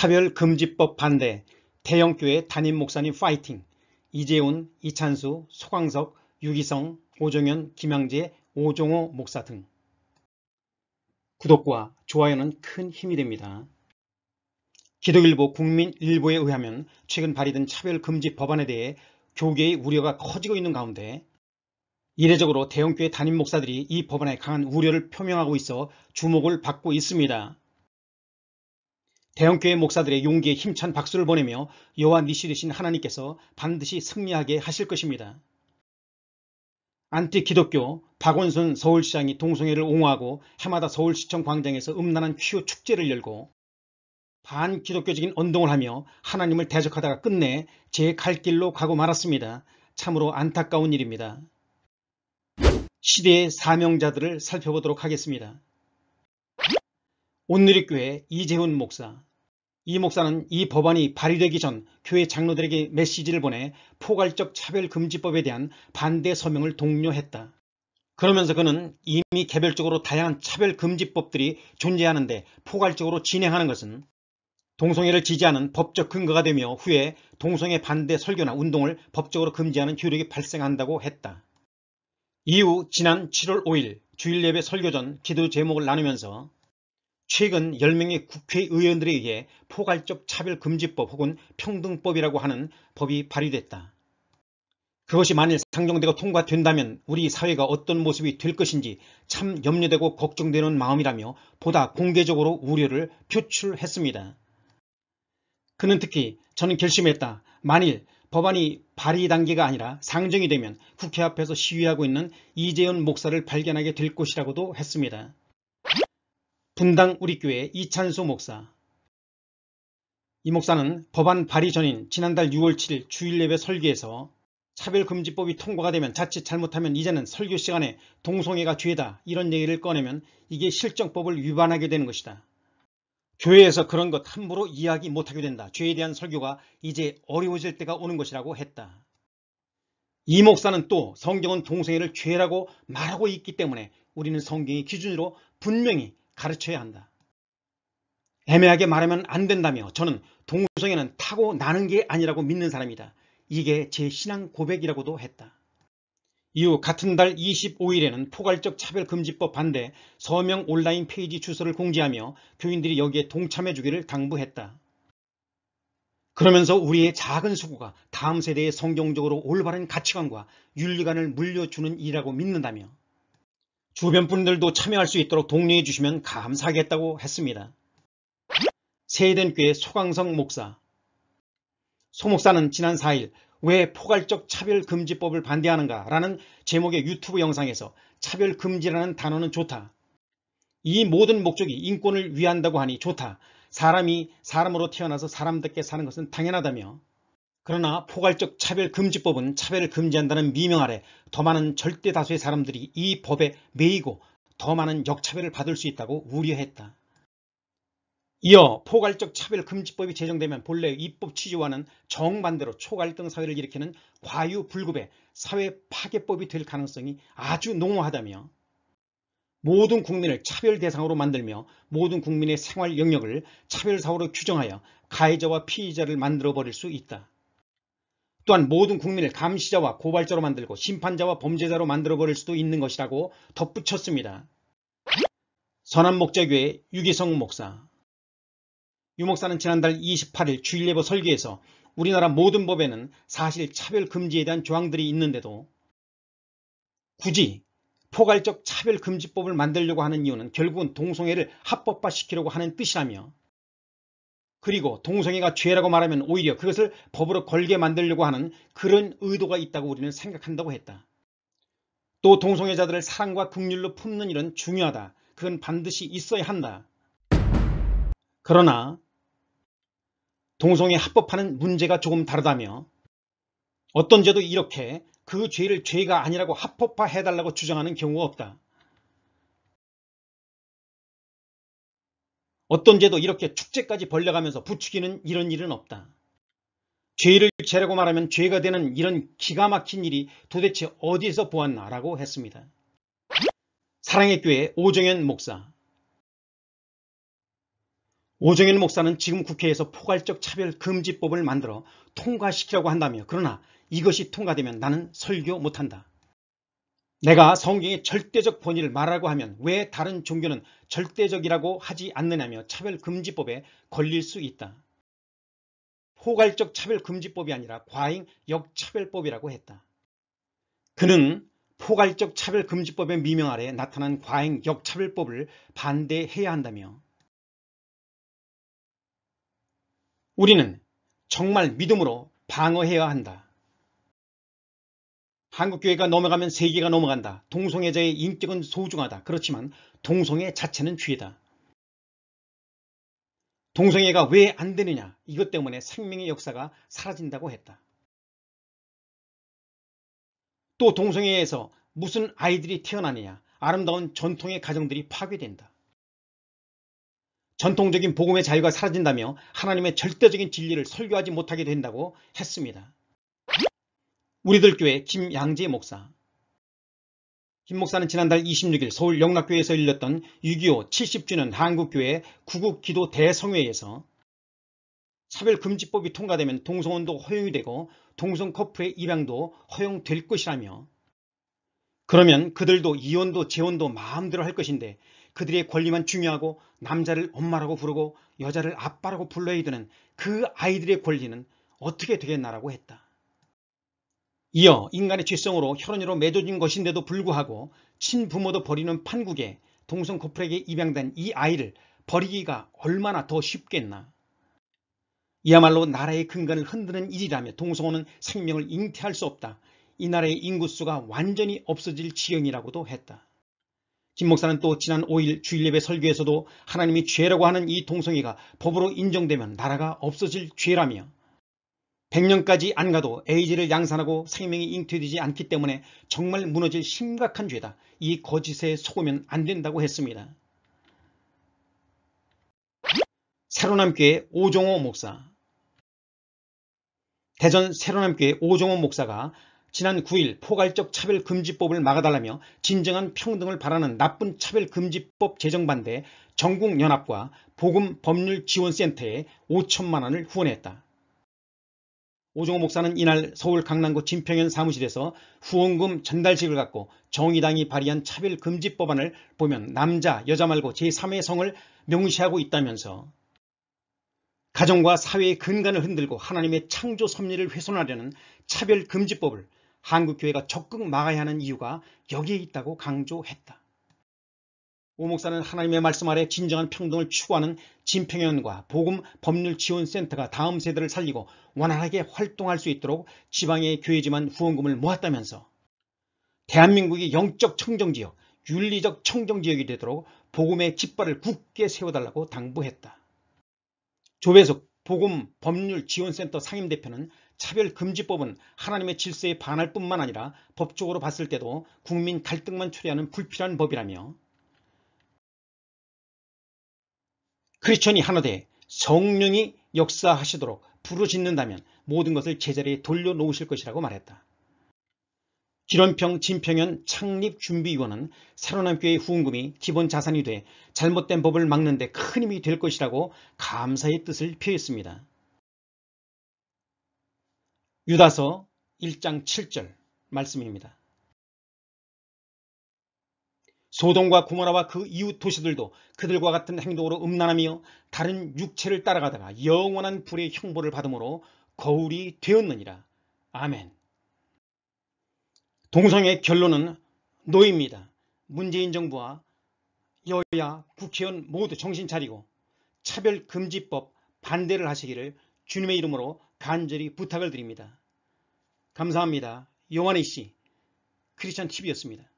차별금지법 반대, 대형교회 담임 목사님 파이팅, 이재훈, 이찬수, 소광석, 유기성, 오정현, 김양재, 오종호 목사 등 구독과 좋아요는 큰 힘이 됩니다. 기독일보 국민일보에 의하면 최근 발의된 차별금지 법안에 대해 교계의 우려가 커지고 있는 가운데 이례적으로 대형교회 담임 목사들이 이 법안에 강한 우려를 표명하고 있어 주목을 받고 있습니다. 대형교회 목사들의 용기에 힘찬 박수를 보내며 여호와 니시 되신 하나님께서 반드시 승리하게 하실 것입니다. 안티 기독교 박원순 서울시장이 동성애를 옹호하고 해마다 서울시청 광장에서 음란한 퀴호 축제를 열고 반기독교적인 언동을 하며 하나님을 대적하다가 끝내 제 갈 길로 가고 말았습니다. 참으로 안타까운 일입니다. 시대의 사명자들을 살펴보도록 하겠습니다. 온누리교회 이재훈 목사 이 목사는 이 법안이 발의되기 전 교회 장로들에게 메시지를 보내 포괄적 차별금지법에 대한 반대 서명을 독려했다. 그러면서 그는 이미 개별적으로 다양한 차별금지법들이 존재하는데 포괄적으로 진행하는 것은 동성애를 지지하는 법적 근거가 되며 후에 동성애 반대 설교나 운동을 법적으로 금지하는 효력이 발생한다고 했다. 이후 지난 7월 5일 주일예배 설교 전 기도 제목을 나누면서 최근 10명의 국회의원들에 의해 포괄적 차별금지법 혹은 평등법이라고 하는 법이 발의됐다. 그것이 만일 상정되고 통과된다면 우리 사회가 어떤 모습이 될 것인지 참 염려되고 걱정되는 마음이라며 보다 공개적으로 우려를 표출했습니다. 그는 특히 저는 결심했다. 만일 법안이 발의 단계가 아니라 상정이 되면 국회 앞에서 시위하고 있는 이재현 목사를 발견하게 될 것이라고도 했습니다. 분당 우리교회 이찬수 목사 이 목사는 법안 발의 전인 지난달 6월 7일 주일예배 설교에서 차별금지법이 통과가 되면 자칫 잘못하면 이제는 설교 시간에 동성애가 죄다 이런 얘기를 꺼내면 이게 실정법을 위반하게 되는 것이다. 교회에서 그런 것 함부로 이야기 못하게 된다. 죄에 대한 설교가 이제 어려워질 때가 오는 것이라고 했다. 이 목사는 또 성경은 동성애를 죄라고 말하고 있기 때문에 우리는 성경의 기준으로 분명히 가르쳐야 한다. 애매하게 말하면 안 된다며 저는 동성애는 타고 나는 게 아니라고 믿는 사람이다. 이게 제 신앙 고백이라고도 했다. 이후 같은 달 25일에는 포괄적 차별금지법 반대 서명 온라인 페이지 주소를 공지하며 교인들이 여기에 동참해 주기를 당부했다. 그러면서 우리의 작은 수고가 다음 세대의 성경적으로 올바른 가치관과 윤리관을 물려주는 일이라고 믿는다며 주변 분들도 참여할 수 있도록 독려해 주시면 감사하겠다고 했습니다. 세이 e n 교회 소강성 목사 소 목사는 지난 4일 왜 포괄적 차별금지법을 반대하는가 라는 제목의 유튜브 영상에서 차별금지라는 단어는 좋다. 이 모든 목적이 인권을 위한다고 하니 좋다. 사람이 사람으로 태어나서 사람답게 사는 것은 당연하다며 그러나 포괄적 차별금지법은 차별을 금지한다는 미명 아래 더 많은 절대 다수의 사람들이 이 법에 매이고 더 많은 역차별을 받을 수 있다고 우려했다. 이어 포괄적 차별금지법이 제정되면 본래 입법 취지와는 정반대로 초갈등 사회를 일으키는 과유불급의 사회 파괴법이 될 가능성이 아주 농후하다며 모든 국민을 차별 대상으로 만들며 모든 국민의 생활 영역을 차별사고로 규정하여 가해자와 피의자를 만들어버릴 수 있다. 또한 모든 국민을 감시자와 고발자로 만들고 심판자와 범죄자로 만들어버릴 수도 있는 것이라고 덧붙였습니다. 선한 목자교회 유기성 목사 유 목사는 지난달 28일 주일예보 설교에서 우리나라 모든 법에는 사실 차별 금지에 대한 조항들이 있는데도 굳이 포괄적 차별금지법을 만들려고 하는 이유는 결국은 동성애를 합법화시키려고 하는 뜻이라며 그리고 동성애가 죄라고 말하면 오히려 그것을 법으로 걸게 만들려고 하는 그런 의도가 있다고 우리는 생각한다고 했다. 또 동성애자들을 사랑과 극률로 품는 일은 중요하다. 그건 반드시 있어야 한다. 그러나 동성애 합법화는 문제가 조금 다르다며 어떤 죄도 이렇게 그 죄를 죄가 아니라고 합법화해달라고 주장하는 경우가 없다. 어떤 죄도 이렇게 축제까지 벌려가면서 부추기는 이런 일은 없다. 죄를 죄라고 말하면 죄가 되는 이런 기가 막힌 일이 도대체 어디에서 보았나라고 했습니다. 사랑의 교회 오정현 목사 오정현 목사는 지금 국회에서 포괄적 차별 금지법을 만들어 통과시키려고 한다며 그러나 이것이 통과되면 나는 설교 못한다. 내가 성경의 절대적 본의를 말하고 하면 왜 다른 종교는 절대적이라고 하지 않느냐며 차별금지법에 걸릴 수 있다. 포괄적 차별금지법이 아니라 과잉 역차별법이라고 했다. 그는 포괄적 차별금지법의 미명 아래 나타난 과잉 역차별법을 반대해야 한다며 우리는 정말 믿음으로 방어해야 한다. 한국교회가 넘어가면 세계가 넘어간다. 동성애자의 인격은 소중하다. 그렇지만 동성애 자체는 죄다. 동성애가 왜 안 되느냐? 이것 때문에 생명의 역사가 사라진다고 했다. 또 동성애에서 무슨 아이들이 태어나느냐? 아름다운 전통의 가정들이 파괴된다. 전통적인 복음의 자유가 사라진다며 하나님의 절대적인 진리를 설교하지 못하게 된다고 했습니다. 우리들 교회 김양재 목사 김 목사는 지난달 26일 서울 영락교회에서 열렸던 6.25 70주년 한국교회 구국기도 대성회에서 차별금지법이 통과되면 동성혼도 허용이 되고 동성커플의 입양도 허용될 것이라며 그러면 그들도 이혼도 재혼도 마음대로 할 것인데 그들의 권리만 중요하고 남자를 엄마라고 부르고 여자를 아빠라고 불러야 되는 그 아이들의 권리는 어떻게 되겠나라고 했다. 이어 인간의 죄성으로 혈흔으로 맺어진 것인데도 불구하고 친부모도 버리는 판국에 동성 커플에게 입양된 이 아이를 버리기가 얼마나 더 쉽겠나. 이야말로 나라의 근간을 흔드는 일이라며 동성호는 생명을 잉태할 수 없다. 이 나라의 인구수가 완전히 없어질 지형이라고도 했다. 김 목사는 또 지난 5일 주일예배 설교에서도 하나님이 죄라고 하는 이 동성애가 법으로 인정되면 나라가 없어질 죄라며 100년까지 안 가도 에이즈를 양산하고 생명이 잉태되지 않기 때문에 정말 무너질 심각한 죄다. 이 거짓에 속으면 안 된다고 했습니다. 새로남교회 오종호 목사 대전 새로남교회 오종호 목사가 지난 9일 포괄적 차별금지법을 막아달라며 진정한 평등을 바라는 나쁜 차별금지법 제정반대 전국연합과 보금법률지원센터에 5천만 원을 후원했다. 오종호 목사는 이날 서울 강남구 진평현 사무실에서 후원금 전달식을 갖고 정의당이 발의한 차별금지 법안을 보면 남자, 여자 말고 제3의 성을 명시하고 있다면서 가정과 사회의 근간을 흔들고 하나님의 창조 섭리를 훼손하려는 차별금지법을 한국교회가 적극 막아야 하는 이유가 여기에 있다고 강조했다. 오 목사는 하나님의 말씀 아래 진정한 평등을 추구하는 진평연과 복음 법률 지원 센터가 다음 세대를 살리고 원활하게 활동할 수 있도록 지방의 교회지만 후원금을 모았다면서 대한민국이 영적 청정지역, 윤리적 청정지역이 되도록 복음의 깃발을 굳게 세워달라고 당부했다. 조배석 복음 법률 지원센터 상임대표는 차별금지법은 하나님의 질서에 반할 뿐만 아니라 법적으로 봤을 때도 국민 갈등만 초래하는 불필요한 법이라며 크리스천이 하나 되 성령이 역사하시도록 부르짖는다면 모든 것을 제자리에 돌려놓으실 것이라고 말했다. 기론평 진평현 창립준비위원은 새로남교회 후원금이 기본 자산이 돼 잘못된 법을 막는 데 큰 힘이 될 것이라고 감사의 뜻을 표했습니다. 유다서 1장 7절 말씀입니다. 소동과 구모라와 그 이웃 도시들도 그들과 같은 행동으로 음란하며 다른 육체를 따라가다가 영원한 불의 형벌을 받음으로 거울이 되었느니라. 아멘. 동성의 결론은 노입니다. 문재인 정부와 여야 국회의원 모두 정신 차리고 차별금지법 반대를 하시기를 주님의 이름으로 간절히 부탁을 드립니다. 감사합니다. 요한희 씨, 크리스천 TV였습니다.